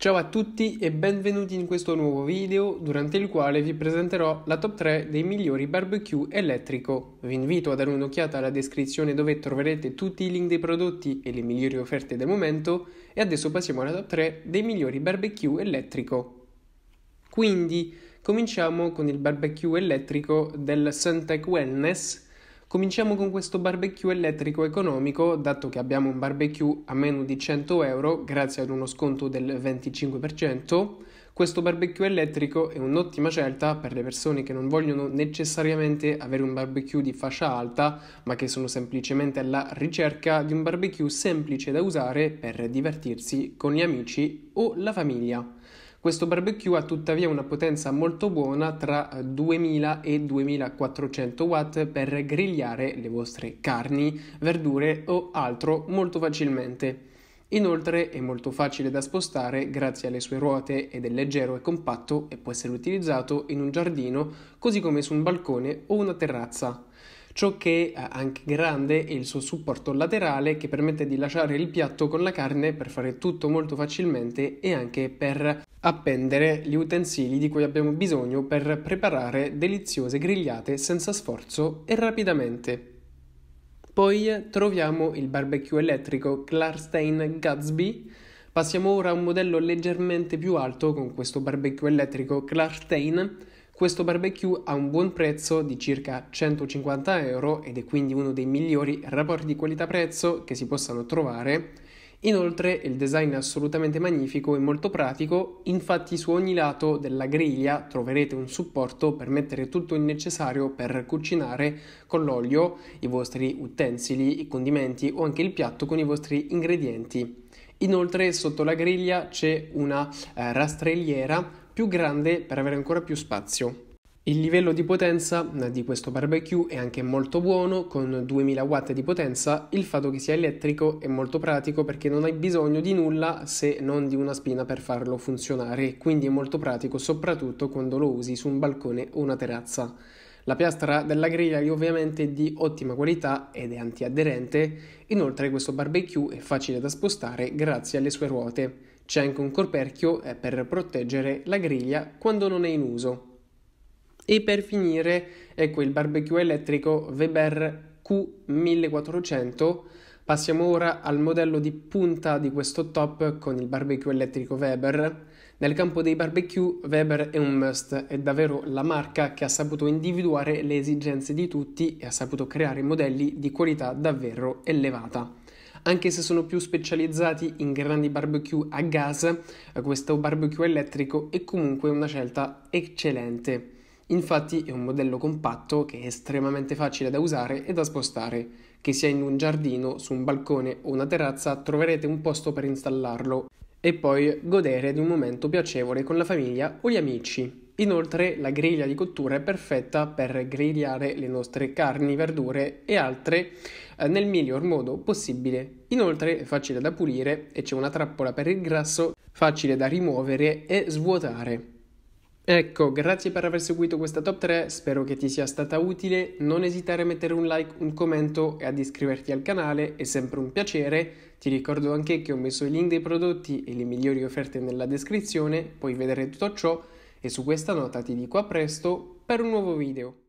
Ciao a tutti e benvenuti in questo nuovo video durante il quale vi presenterò la top 3 dei migliori barbecue elettrico. Vi invito a dare un'occhiata alla descrizione dove troverete tutti i link dei prodotti e le migliori offerte del momento e adesso passiamo alla top 3 dei migliori barbecue elettrico. Quindi cominciamo con il barbecue elettrico del Suntech Wellness Cominciamo con questo barbecue elettrico economico, dato che abbiamo un barbecue a meno di 100 euro grazie ad uno sconto del 25%. Questo barbecue elettrico è un'ottima scelta per le persone che non vogliono necessariamente avere un barbecue di fascia alta, ma che sono semplicemente alla ricerca di un barbecue semplice da usare per divertirsi con gli amici o la famiglia. Questo barbecue ha tuttavia una potenza molto buona tra 2000 eh, e 2400 watt per grigliare le vostre carni, verdure o altro molto facilmente. Inoltre è molto facile da spostare grazie alle sue ruote ed è leggero e compatto e può essere utilizzato in un giardino così come su un balcone o una terrazza. Ciò che è eh, anche grande è il suo supporto laterale che permette di lasciare il piatto con la carne per fare tutto molto facilmente e anche per Appendere gli utensili di cui abbiamo bisogno per preparare deliziose grigliate senza sforzo e rapidamente. Poi troviamo il barbecue elettrico Clarstein Gatsby. Passiamo ora a un modello leggermente più alto con questo barbecue elettrico Clarstein. Questo barbecue ha un buon prezzo di circa 150 euro ed è quindi uno dei migliori rapporti qualità-prezzo che si possano trovare Inoltre il design è assolutamente magnifico e molto pratico, infatti su ogni lato della griglia troverete un supporto per mettere tutto il necessario per cucinare con l'olio i vostri utensili, i condimenti o anche il piatto con i vostri ingredienti. Inoltre sotto la griglia c'è una eh, rastrelliera più grande per avere ancora più spazio. Il livello di potenza eh, di questo barbecue è anche molto buono, con 2000 watt di potenza, il fatto che sia elettrico è molto pratico perché non hai bisogno di nulla se non di una spina per farlo funzionare, quindi è molto pratico soprattutto quando lo usi su un balcone o una terrazza. La piastra della griglia è ovviamente di ottima qualità ed è antiaderente, inoltre questo barbecue è facile da spostare grazie alle sue ruote. C'è anche un corperchio eh, per proteggere la griglia quando non è in uso. E per finire, ecco il barbecue elettrico Weber Q1400. Passiamo ora al modello di punta di questo top con il barbecue elettrico Weber. Nel campo dei barbecue Weber è un must, è davvero la marca che ha saputo individuare le esigenze di tutti e ha saputo creare modelli di qualità davvero elevata. Anche se sono più specializzati in grandi barbecue a gas, questo barbecue elettrico è comunque una scelta eccellente. Infatti è un modello compatto che è estremamente facile da usare e da spostare. Che sia in un giardino, su un balcone o una terrazza troverete un posto per installarlo e poi godere di un momento piacevole con la famiglia o gli amici. Inoltre la griglia di cottura è perfetta per grigliare le nostre carni, verdure e altre eh, nel miglior modo possibile. Inoltre è facile da pulire e c'è una trappola per il grasso facile da rimuovere e svuotare. Ecco, grazie per aver seguito questa top 3, spero che ti sia stata utile, non esitare a mettere un like, un commento e ad iscriverti al canale, è sempre un piacere. Ti ricordo anche che ho messo i link dei prodotti e le migliori offerte nella descrizione, puoi vedere tutto ciò e su questa nota ti dico a presto per un nuovo video.